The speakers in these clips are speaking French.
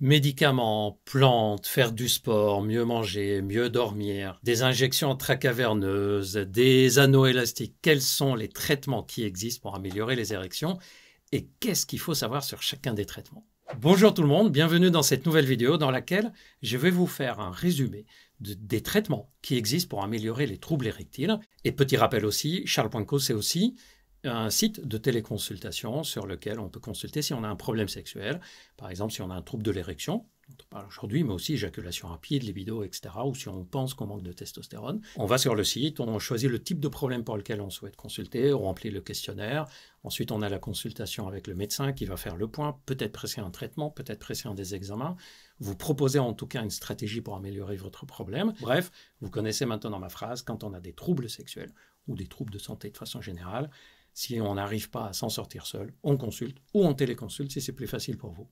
Médicaments, plantes, faire du sport, mieux manger, mieux dormir, des injections intracaverneuses, des anneaux élastiques, quels sont les traitements qui existent pour améliorer les érections et qu'est-ce qu'il faut savoir sur chacun des traitements. Bonjour tout le monde, bienvenue dans cette nouvelle vidéo dans laquelle je vais vous faire un résumé des traitements qui existent pour améliorer les troubles érectiles. Et petit rappel aussi, Charles Poinco, c'est aussi un site de téléconsultation sur lequel on peut consulter si on a un problème sexuel, par exemple si on a un trouble de l'érection, dont parle aujourd'hui, mais aussi éjaculation rapide, libido, etc., ou si on pense qu'on manque de testostérone. On va sur le site, on choisit le type de problème pour lequel on souhaite consulter, on remplit le questionnaire, ensuite on a la consultation avec le médecin qui va faire le point, peut-être prescrire un traitement, peut-être prescrire des examens, vous proposez en tout cas une stratégie pour améliorer votre problème. Bref, vous connaissez maintenant ma phrase, quand on a des troubles sexuels ou des troubles de santé de façon générale, si on n'arrive pas à s'en sortir seul, on consulte ou on téléconsulte si c'est plus facile pour vous.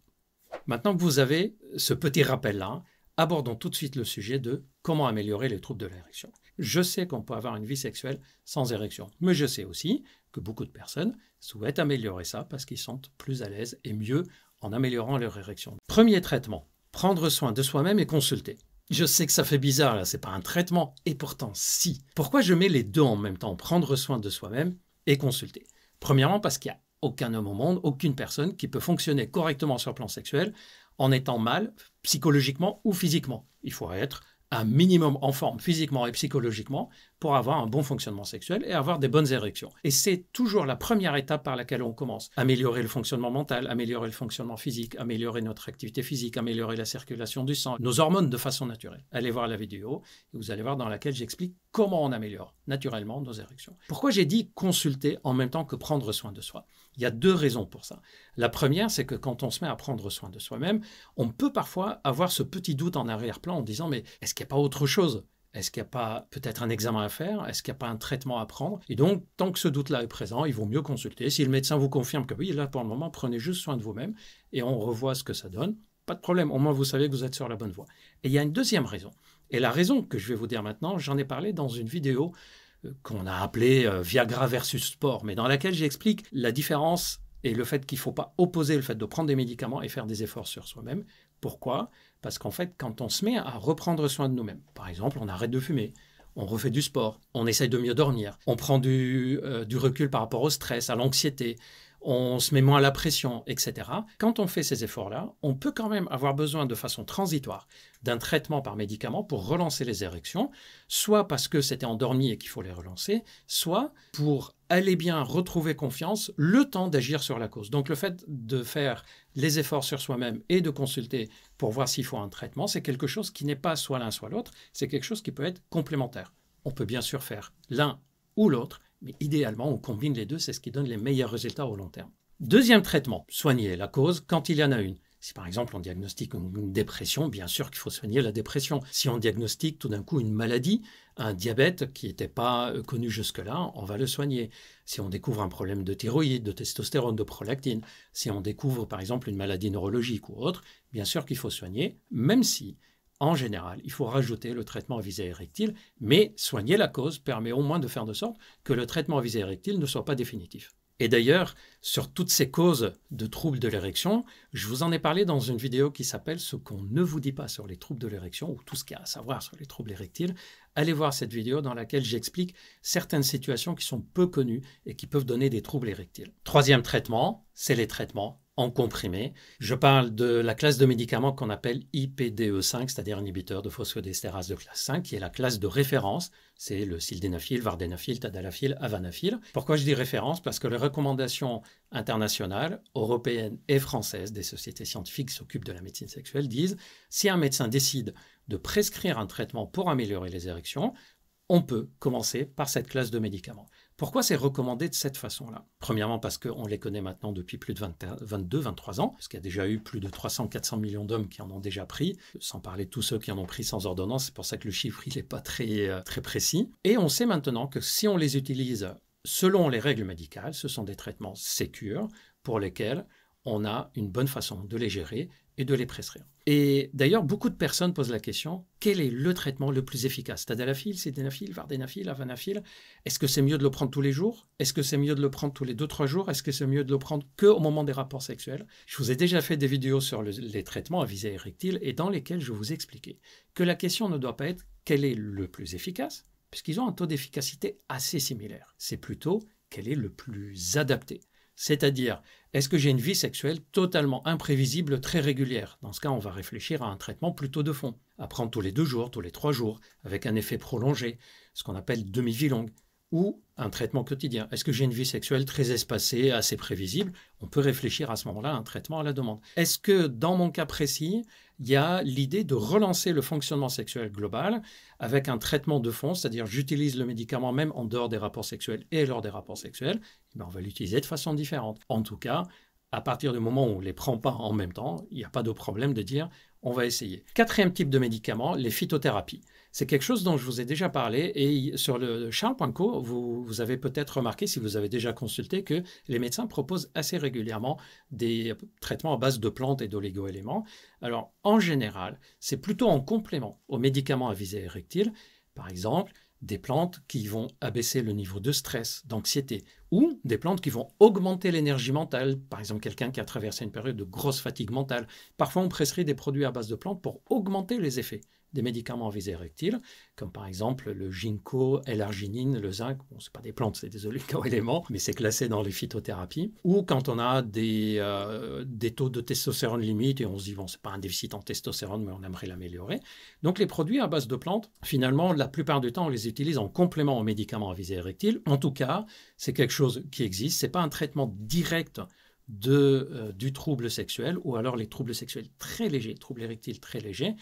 Maintenant que vous avez ce petit rappel-là, abordons tout de suite le sujet de comment améliorer les troubles de l'érection. Je sais qu'on peut avoir une vie sexuelle sans érection, mais je sais aussi que beaucoup de personnes souhaitent améliorer ça parce qu'ils sont plus à l'aise et mieux en améliorant leur érection. Premier traitement, prendre soin de soi-même et consulter. Je sais que ça fait bizarre là, c'est pas un traitement, et pourtant si. Pourquoi je mets les deux en même temps, prendre soin de soi-même et consulter. Premièrement, parce qu'il n'y a aucun homme au monde, aucune personne qui peut fonctionner correctement sur le plan sexuel en étant mal psychologiquement ou physiquement. Il faut être un minimum en forme physiquement et psychologiquement pour avoir un bon fonctionnement sexuel et avoir des bonnes érections. Et c'est toujours la première étape par laquelle on commence. Améliorer le fonctionnement mental, améliorer le fonctionnement physique, améliorer notre activité physique, améliorer la circulation du sang, nos hormones de façon naturelle. Allez voir la vidéo, et vous allez voir dans laquelle j'explique comment on améliore naturellement nos érections. Pourquoi j'ai dit consulter en même temps que prendre soin de soi Il y a deux raisons pour ça. La première, c'est que quand on se met à prendre soin de soi-même, on peut parfois avoir ce petit doute en arrière-plan en disant mais est-ce qu'il n'y a pas autre chose est-ce qu'il n'y a pas peut-être un examen à faire Est-ce qu'il n'y a pas un traitement à prendre Et donc, tant que ce doute-là est présent, il vaut mieux consulter. Si le médecin vous confirme que oui, là, pour le moment, prenez juste soin de vous-même et on revoit ce que ça donne pas de problème, au moins vous savez que vous êtes sur la bonne voie. Et il y a une deuxième raison. Et la raison que je vais vous dire maintenant, j'en ai parlé dans une vidéo euh, qu'on a appelée euh, Viagra versus sport, mais dans laquelle j'explique la différence et le fait qu'il ne faut pas opposer le fait de prendre des médicaments et faire des efforts sur soi-même. Pourquoi Parce qu'en fait, quand on se met à reprendre soin de nous-mêmes, par exemple, on arrête de fumer, on refait du sport, on essaye de mieux dormir, on prend du, euh, du recul par rapport au stress, à l'anxiété, on se met moins à la pression, etc. Quand on fait ces efforts-là, on peut quand même avoir besoin de façon transitoire d'un traitement par médicament pour relancer les érections, soit parce que c'était endormi et qu'il faut les relancer, soit pour aller bien retrouver confiance, le temps d'agir sur la cause. Donc le fait de faire les efforts sur soi-même et de consulter pour voir s'il faut un traitement, c'est quelque chose qui n'est pas soit l'un soit l'autre, c'est quelque chose qui peut être complémentaire. On peut bien sûr faire l'un ou l'autre, mais idéalement, on combine les deux, c'est ce qui donne les meilleurs résultats au long terme. Deuxième traitement, soigner la cause quand il y en a une. Si par exemple on diagnostique une dépression, bien sûr qu'il faut soigner la dépression. Si on diagnostique tout d'un coup une maladie, un diabète qui n'était pas euh, connu jusque-là, on va le soigner. Si on découvre un problème de thyroïde, de testostérone, de prolactine, si on découvre par exemple une maladie neurologique ou autre, bien sûr qu'il faut soigner, même si en général, il faut rajouter le traitement à visée érectile, mais soigner la cause permet au moins de faire de sorte que le traitement à visée érectile ne soit pas définitif. Et d'ailleurs, sur toutes ces causes de troubles de l'érection, je vous en ai parlé dans une vidéo qui s'appelle Ce qu'on ne vous dit pas sur les troubles de l'érection, ou tout ce qu'il y a à savoir sur les troubles érectiles. Allez voir cette vidéo dans laquelle j'explique certaines situations qui sont peu connues et qui peuvent donner des troubles érectiles. Troisième traitement, c'est les traitements en comprimé. Je parle de la classe de médicaments qu'on appelle IPDE5, c'est-à-dire inhibiteur de phosphodiesterase de classe 5, qui est la classe de référence. C'est le sildenafil, vardenafil, tadalafil, avanafil. Pourquoi je dis référence Parce que les recommandations internationales, européennes et françaises des sociétés scientifiques qui s'occupent de la médecine sexuelle disent si un médecin décide de prescrire un traitement pour améliorer les érections, on peut commencer par cette classe de médicaments. Pourquoi c'est recommandé de cette façon-là Premièrement parce qu'on les connaît maintenant depuis plus de 22-23 ans, parce qu'il y a déjà eu plus de 300-400 millions d'hommes qui en ont déjà pris, sans parler de tous ceux qui en ont pris sans ordonnance, c'est pour ça que le chiffre n'est pas très, euh, très précis. Et on sait maintenant que si on les utilise selon les règles médicales, ce sont des traitements sécurs pour lesquels on a une bonne façon de les gérer et de les prescrire. Et d'ailleurs, beaucoup de personnes posent la question quel est le traitement le plus efficace Tadalafil, sildenafil, vardenafil, avanafil Est-ce que c'est mieux de le prendre tous les jours Est-ce que c'est mieux de le prendre tous les 2-3 jours Est-ce que c'est mieux de le prendre qu'au moment des rapports sexuels Je vous ai déjà fait des vidéos sur les traitements à visée érectile et dans lesquelles je vous expliquais que la question ne doit pas être quel est le plus efficace, puisqu'ils ont un taux d'efficacité assez similaire. C'est plutôt quel est le plus adapté. C'est-à-dire, est-ce que j'ai une vie sexuelle totalement imprévisible, très régulière Dans ce cas, on va réfléchir à un traitement plutôt de fond, à prendre tous les deux jours, tous les trois jours, avec un effet prolongé, ce qu'on appelle demi-vie longue ou un traitement quotidien. Est-ce que j'ai une vie sexuelle très espacée, assez prévisible On peut réfléchir à ce moment-là à un traitement à la demande. Est-ce que dans mon cas précis, il y a l'idée de relancer le fonctionnement sexuel global avec un traitement de fond, c'est-à-dire j'utilise le médicament même en dehors des rapports sexuels et lors des rapports sexuels, eh ben, on va l'utiliser de façon différente. En tout cas, à partir du moment où on ne les prend pas en même temps, il n'y a pas de problème de dire on va essayer. Quatrième type de médicament, les phytothérapies. C'est quelque chose dont je vous ai déjà parlé et sur le Charles.co, vous, vous avez peut-être remarqué, si vous avez déjà consulté, que les médecins proposent assez régulièrement des traitements à base de plantes et d'oligoéléments. Alors, en général, c'est plutôt en complément aux médicaments à visée érectile. Par exemple, des plantes qui vont abaisser le niveau de stress, d'anxiété, ou des plantes qui vont augmenter l'énergie mentale. Par exemple, quelqu'un qui a traversé une période de grosse fatigue mentale. Parfois, on presserait des produits à base de plantes pour augmenter les effets des médicaments visés visée comme par exemple le ginkgo, l'arginine, le zinc. Bon, ce pas des plantes, c'est des éléments, mais c'est classé dans les phytothérapies. Ou quand on a des, euh, taux de testostérone limite et on se dit, bon, ce n'est pas un déficit en testostérone, mais on aimerait l'améliorer. Donc les produits à base de plantes, finalement, la plupart du temps, on les utilise en complément aux médicaments à visée En tout cas, c'est quelque chose qui existe. Ce n'est pas un traitement direct de, euh, du trouble sexuel ou alors les troubles sexuels très légers, troubles érectiles très légers,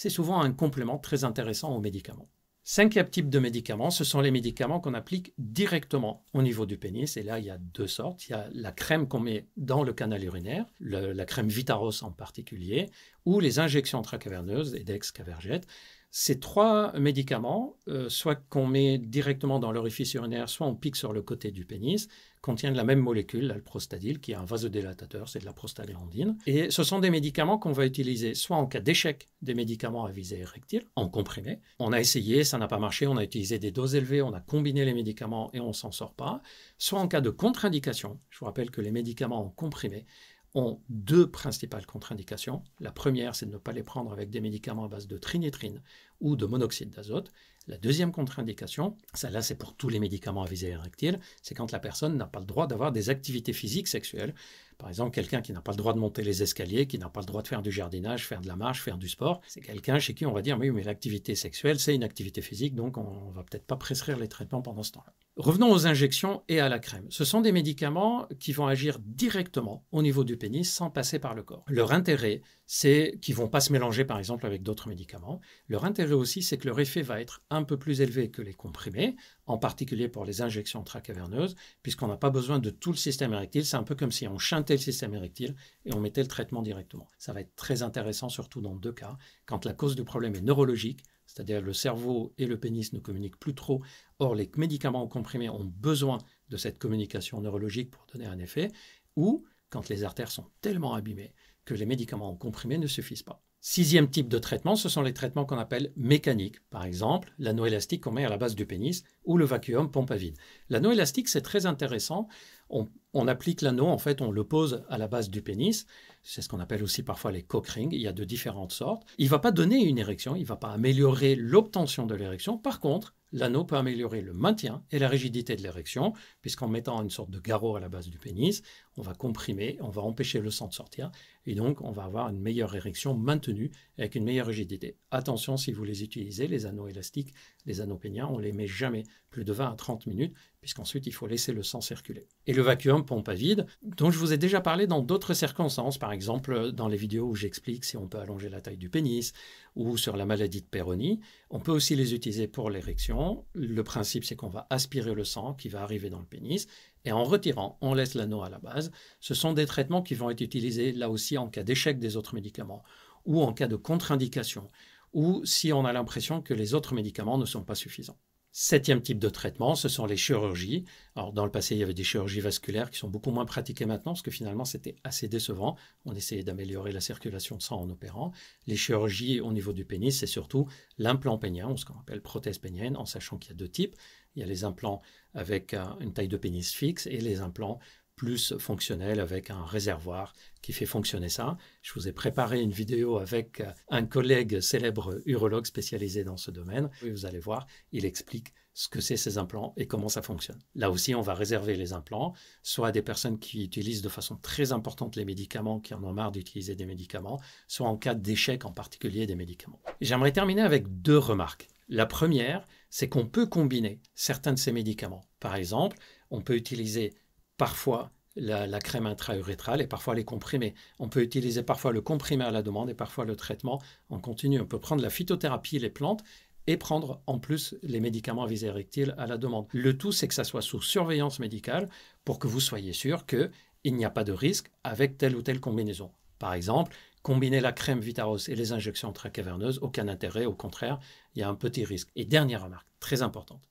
c'est souvent un complément très intéressant aux médicaments. Cinquième type de médicaments, ce sont les médicaments qu'on applique directement au niveau du pénis. Et là, il y a deux sortes. Il y a la crème qu'on met dans le canal urinaire, la crème Vitaros en particulier, ou les injections intracaverneuses, et d'ex-cavergette, ces trois médicaments, euh, soit qu'on met directement dans l'orifice urinaire, soit on pique sur le côté du pénis, contiennent la même molécule, l'alprostadil, qui est un vasodilatateur, c'est de la prostaglandine. Et ce sont des médicaments qu'on va utiliser soit en cas d'échec des médicaments à visée érectile, en comprimé. On a essayé, ça n'a pas marché, on a utilisé des doses élevées, on a combiné les médicaments et on s'en sort pas. Soit en cas de contre-indication, je vous rappelle que les médicaments en comprimé ont deux principales contre-indications. La première, c'est de ne pas les prendre avec des médicaments à base de trinitrine ou de monoxyde d'azote. La deuxième contre-indication, celle-là c'est pour tous les médicaments à visée érectile, c'est quand la personne n'a pas le droit d'avoir des activités physiques sexuelles. Par exemple, quelqu'un qui n'a pas le droit de monter les escaliers, qui n'a pas le droit de faire du jardinage, faire de la marche, faire du sport, c'est quelqu'un chez qui on va dire oui, mais l'activité sexuelle, c'est une activité physique, donc on va peut-être pas prescrire les traitements pendant ce temps-là. Revenons aux injections et à la crème. Ce sont des médicaments qui vont agir directement au niveau du pénis sans passer par le corps. Leur intérêt, c'est qu'ils ne vont pas se mélanger par exemple avec d'autres médicaments. Leur intérêt aussi, c'est que leur effet va être un peu plus élevé que les comprimés, en particulier pour les injections tracaverneuses, puisqu'on n'a pas besoin de tout le système érectile. C'est un peu comme si on chantait le système érectile et on mettait le traitement directement. Ça va être très intéressant, surtout dans deux cas, quand la cause du problème est neurologique, c'est-à-dire le cerveau et le pénis ne communiquent plus trop. Or, les médicaments comprimés ont besoin de cette communication neurologique pour donner un effet, ou quand les artères sont tellement abîmées que les médicaments comprimés ne suffisent pas. Sixième type de traitement, ce sont les traitements qu'on appelle mécaniques. Par exemple, l'anneau élastique qu'on met à la base du pénis ou le vacuum pompe à vide. L'anneau élastique, c'est très intéressant. On, applique l'anneau, en fait, on le pose à la base du pénis. C'est ce qu'on appelle aussi parfois les cock rings. Il y a de différentes sortes. Il ne va pas donner une érection, il ne va pas améliorer l'obtention de l'érection. Par contre, l'anneau peut améliorer le maintien et la rigidité de l'érection, puisqu'en mettant une sorte de garrot à la base du pénis, on va comprimer, on va empêcher le sang de sortir et donc on va avoir une meilleure érection maintenue avec une meilleure rigidité. Attention si vous les utilisez, les anneaux élastiques, les anneaux peignants, on les met jamais plus de 20 à 30 minutes puisqu'ensuite il faut laisser le sang circuler. Et le vacuum pompe à vide, dont je vous ai déjà parlé dans d'autres circonstances, par exemple dans les vidéos où j'explique si on peut allonger la taille du pénis ou sur la maladie de Peyronie. On peut aussi les utiliser pour l'érection. Le principe c'est qu'on va aspirer le sang qui va arriver dans le pénis et en retirant, on laisse l'anneau à la base. Ce sont des traitements qui vont être utilisés là aussi en cas d'échec des autres médicaments ou en cas de contre-indication ou si on a l'impression que les autres médicaments ne sont pas suffisants. Septième type de traitement, ce sont les chirurgies. Alors dans le passé, il y avait des chirurgies vasculaires qui sont beaucoup moins pratiquées maintenant parce que finalement c'était assez décevant. On essayait d'améliorer la circulation de sang en opérant. Les chirurgies au niveau du pénis, c'est surtout l'implant pénien, ou ce qu'on appelle prothèse pénienne, en sachant qu'il y a deux types. Il y a les implants avec une taille de pénis fixe et les implants plus fonctionnels avec un réservoir qui fait fonctionner ça. Je vous ai préparé une vidéo avec euh, un collègue célèbre urologue spécialisé dans ce domaine. vous allez voir, il explique ce que c'est ces implants et comment ça fonctionne. Là aussi, on va réserver les implants, soit à des personnes qui utilisent de façon très importante les médicaments, qui en ont marre d'utiliser des médicaments, soit en cas d'échec en particulier des médicaments. J'aimerais terminer avec deux remarques. La première, c'est qu'on peut combiner certains de ces médicaments. Par exemple, on peut utiliser parfois la, crème intra-urétrale et parfois les comprimés. On peut utiliser parfois le comprimé à la demande et parfois le traitement en continu. On peut prendre la phytothérapie, les plantes et prendre en plus les médicaments à visée à la demande. Le tout, c'est que ça soit sous surveillance médicale pour que vous soyez sûr qu'il n'y a pas de risque avec telle ou telle combinaison. Par exemple, Combiner la crème Vitaros et les injections tracaverneuses, aucun intérêt, au contraire, il y a un petit risque. Et dernière remarque, très importante.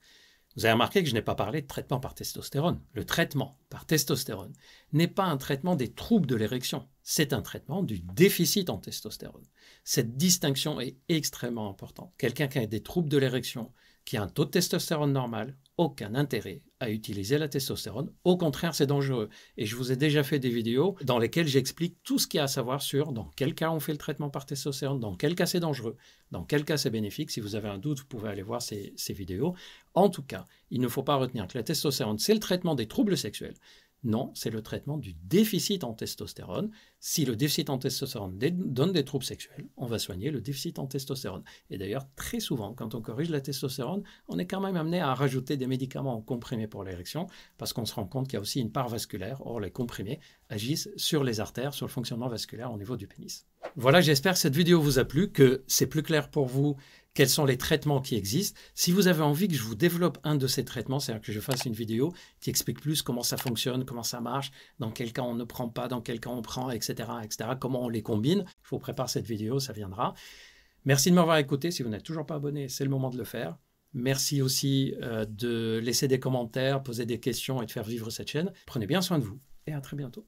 Vous avez remarqué que je n'ai pas parlé de traitement par testostérone. Le traitement par testostérone n'est pas un traitement des troubles de l'érection, c'est un traitement du déficit en testostérone. Cette distinction est extrêmement importante. Quelqu'un qui a des troubles de l'érection, qui a un taux de testostérone normal, aucun intérêt à utiliser la testostérone. Au contraire, c'est dangereux. Et je vous ai déjà fait des vidéos dans lesquelles j'explique tout ce qu'il y a à savoir sur dans quel cas on fait le traitement par testostérone, dans quel cas c'est dangereux, dans quel cas c'est bénéfique. Si vous avez un doute, vous pouvez aller voir ces, ces vidéos. En tout cas, il ne faut pas retenir que la testostérone, c'est le traitement des troubles sexuels. Non, c'est le traitement du déficit en testostérone. Si le déficit en testostérone donne des troubles sexuels, on va soigner le déficit en testostérone. Et d'ailleurs, très souvent, quand on corrige la testostérone, on est quand même amené à rajouter des médicaments en comprimés pour l'érection, parce qu'on se rend compte qu'il y a aussi une part vasculaire. Or, les comprimés agissent sur les artères, sur le fonctionnement vasculaire au niveau du pénis. Voilà, j'espère que cette vidéo vous a plu, que c'est plus clair pour vous quels sont les traitements qui existent. Si vous avez envie que je vous développe un de ces traitements, c'est-à-dire que je fasse une vidéo qui explique plus comment ça fonctionne, comment ça marche, dans quel cas on ne prend pas, dans quel cas on prend, etc., etc., comment on les combine, Il faut préparer cette vidéo, ça viendra. Merci de m'avoir écouté. Si vous n'êtes toujours pas abonné, c'est le moment de le faire. Merci aussi euh, de laisser des commentaires, poser des questions et de faire vivre cette chaîne. Prenez bien soin de vous et à très bientôt.